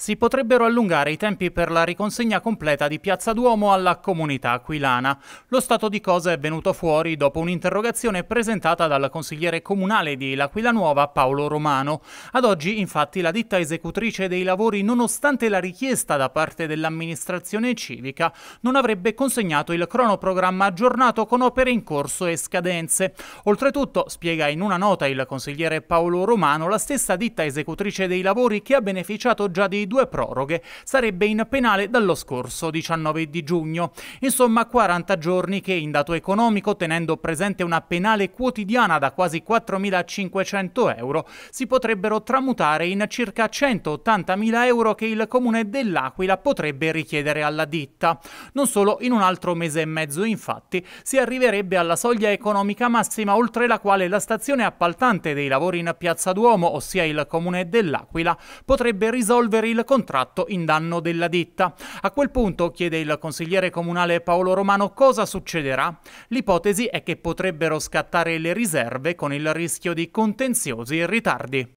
Si potrebbero allungare i tempi per la riconsegna completa di Piazza Duomo alla comunità aquilana. Lo stato di cose è venuto fuori dopo un'interrogazione presentata dal consigliere comunale di L'Aquila Nuova Paolo Romano. Ad oggi, infatti, la ditta esecutrice dei lavori, nonostante la richiesta da parte dell'amministrazione civica, non avrebbe consegnato il cronoprogramma aggiornato con opere in corso e scadenze. Oltretutto, spiega in una nota il consigliere Paolo Romano, la stessa ditta esecutrice dei lavori che ha beneficiato già di due proroghe sarebbe in penale dallo scorso 19 di giugno. Insomma 40 giorni che in dato economico, tenendo presente una penale quotidiana da quasi 4.500 euro, si potrebbero tramutare in circa 180.000 euro che il comune dell'Aquila potrebbe richiedere alla ditta. Non solo, in un altro mese e mezzo infatti si arriverebbe alla soglia economica massima oltre la quale la stazione appaltante dei lavori in Piazza Duomo, ossia il comune dell'Aquila, potrebbe risolvere il il contratto in danno della ditta. A quel punto, chiede il consigliere comunale Paolo Romano, cosa succederà? L'ipotesi è che potrebbero scattare le riserve con il rischio di contenziosi e ritardi.